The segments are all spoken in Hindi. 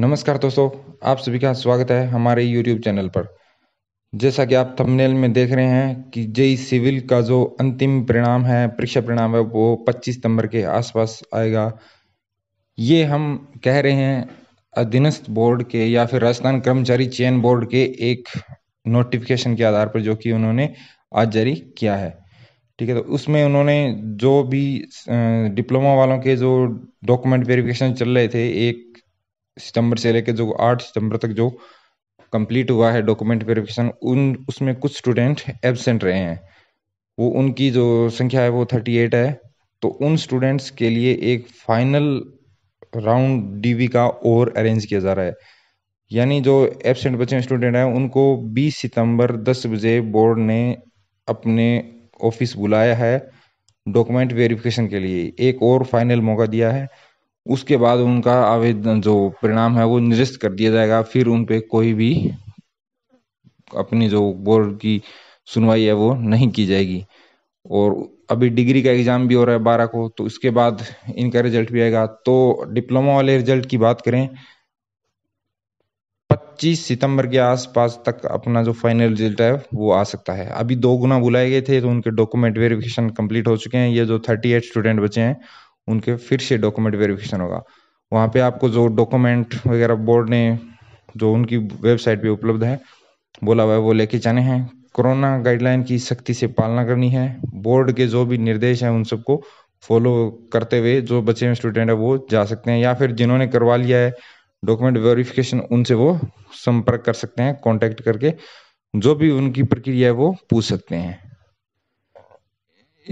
नमस्कार दोस्तों आप सभी का स्वागत है हमारे यूट्यूब चैनल पर जैसा कि आप थंबनेल में देख रहे हैं कि जेई सिविल का जो अंतिम परिणाम है परीक्षा परिणाम है वो 25 सितंबर के आसपास आएगा ये हम कह रहे हैं अधीनस्थ बोर्ड के या फिर राजस्थान कर्मचारी चयन बोर्ड के एक नोटिफिकेशन के आधार पर जो कि उन्होंने आज जारी किया है ठीक है तो उसमें उन्होंने जो भी डिप्लोमा वालों के जो डॉक्यूमेंट वेरिफिकेशन चल रहे थे एक सितंबर से लेकर जो आठ सितंबर तक जो कंप्लीट हुआ है डॉक्यूमेंट वेरिफिकेशन उन उसमें कुछ स्टूडेंट एबसेंट रहे हैं वो उनकी जो संख्या है वो थर्टी एट है तो उन स्टूडेंट्स के लिए एक फाइनल राउंड डीवी का और अरेंज किया जा रहा है यानी जो एबसेंट बचे स्टूडेंट हैं उनको 20 सितंबर 10 बजे बोर्ड ने अपने ऑफिस बुलाया है डॉक्यूमेंट वेरिफिकेशन के लिए एक और फाइनल मौका दिया है उसके बाद उनका आवेदन जो परिणाम है वो निरस्त कर दिया जाएगा फिर उन पे कोई भी अपनी जो बोर्ड की सुनवाई है वो नहीं की जाएगी और अभी डिग्री का एग्ज़ाम भी हो रहा है बारह को तो उसके बाद इनका रिजल्ट भी आएगा तो डिप्लोमा वाले रिजल्ट की बात करें 25 सितंबर के आसपास तक अपना जो फाइनल रिजल्ट है वो आ सकता है अभी दो गुना बुलाए गए थे तो उनके डॉक्यूमेंट वेरिफिकेशन कंप्लीट हो चुके हैं ये जो 38 स्टूडेंट बचे हैं उनके फिर से डॉक्यूमेंट वेरिफिकेशन होगा वहाँ पे आपको जो डॉक्यूमेंट वगैरह बोर्ड ने जो उनकी वेबसाइट पे उपलब्ध है बोला हुआ है वो लेके जाने हैं कोरोना गाइडलाइन की सख्ती से पालना करनी है बोर्ड के जो भी निर्देश हैं उन सबको फॉलो करते हुए जो बचे हुए स्टूडेंट है वो जा सकते हैं या फिर जिन्होंने करवा लिया है डॉक्यूमेंट वेरिफिकेशन उनसे वो संपर्क कर सकते हैं कॉन्टेक्ट करके जो भी उनकी प्रक्रिया है वो पूछ सकते हैं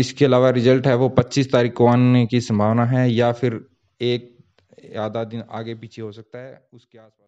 इसके अलावा रिजल्ट है वो पच्चीस तारीख को आने की संभावना है या फिर एक आधा दिन आगे पीछे हो सकता है उसके आसपास